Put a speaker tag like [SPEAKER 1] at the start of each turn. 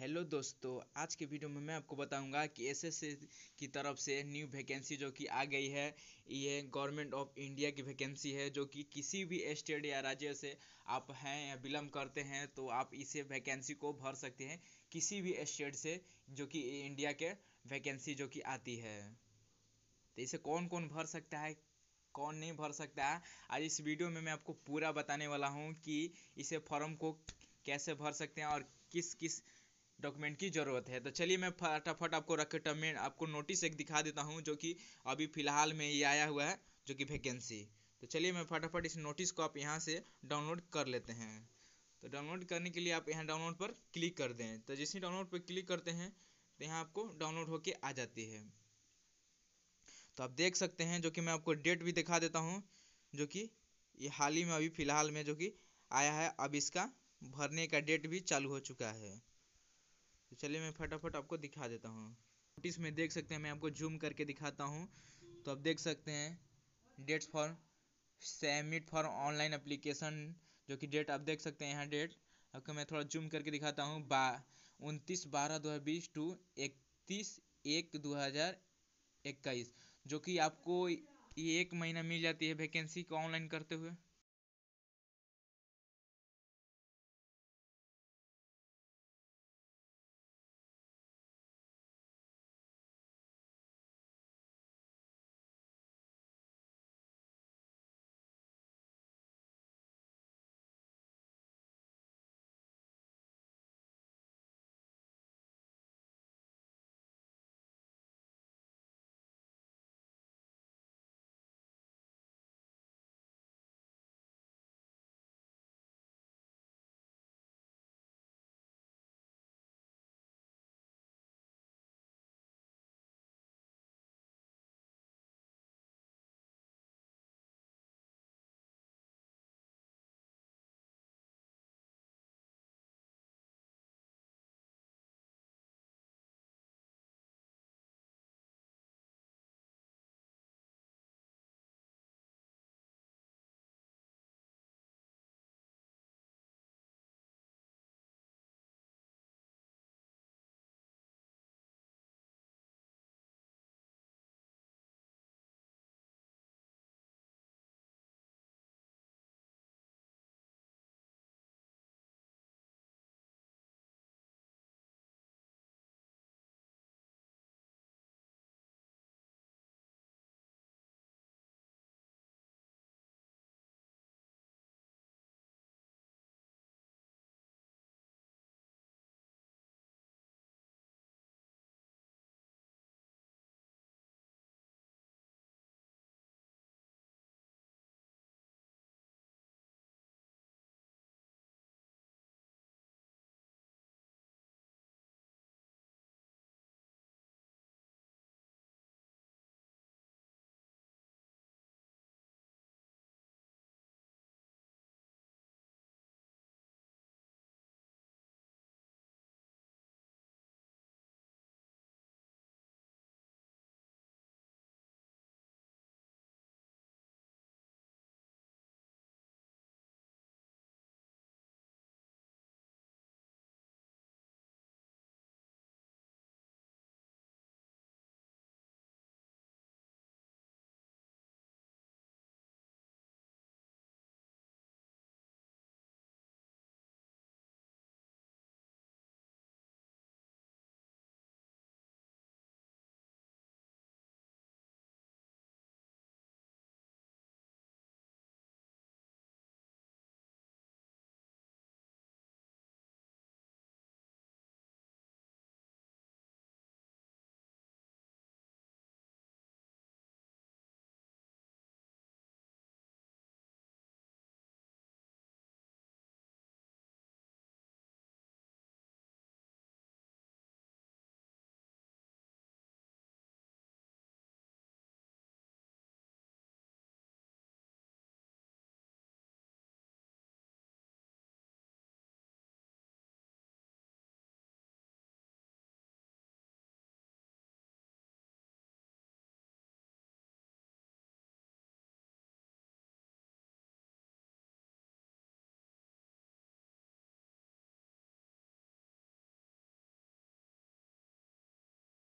[SPEAKER 1] hello दोस्तों आज के वीडियो में मैं आपको बताऊंगा कि एस एस की तरफ से न्यू वैकेंसी जो कि आ गई है ये गवर्नमेंट ऑफ इंडिया की वैकेंसी है जो कि किसी भी स्टेट या राज्य से आप हैं या बिलोंग करते हैं तो आप इसे वैकेंसी को भर सकते हैं किसी भी स्टेट से जो कि इंडिया के वैकेंसी जो कि आती है तो इसे कौन कौन भर सकता है कौन नहीं भर सकता है आज इस वीडियो में मैं आपको पूरा बताने वाला हूँ कि इसे फॉर्म को कैसे भर सकते हैं और किस किस डॉक्यूमेंट की ज़रूरत है तो चलिए मैं फटाफट आपको रिक्रूटमेंट आपको नोटिस एक दिखा देता हूँ जो कि अभी फ़िलहाल में ये आया हुआ है जो कि वैकेंसी तो चलिए मैं फटाफट इस नोटिस को आप यहाँ से डाउनलोड कर लेते हैं तो डाउनलोड करने के लिए आप यहाँ डाउनलोड पर क्लिक कर दें तो जिस डाउनलोड पर क्लिक करते हैं तो यहाँ आपको डाउनलोड होके आ जाती है तो आप देख सकते हैं जो कि मैं आपको डेट भी दिखा देता हूँ जो कि ये हाल ही में अभी फ़िलहाल में जो कि आया है अब इसका भरने का डेट भी चालू हो चुका है तो चलिए मैं फटाफट आपको दिखा देता हूँ नोटिस में देख सकते हैं मैं आपको जूम करके दिखाता हूँ तो आप देख सकते हैं dates for submit for online application जो कि डेट आप देख सकते हैं यहाँ डेट आपको मैं थोड़ा जूम करके दिखाता हूँ बा उनतीस बारह दो हज़ार बीस टू इकतीस एक दो हज़ार इक्कीस जो कि आपको एक महीना मिल जाती है वैकेंसी को ऑनलाइन करते हुए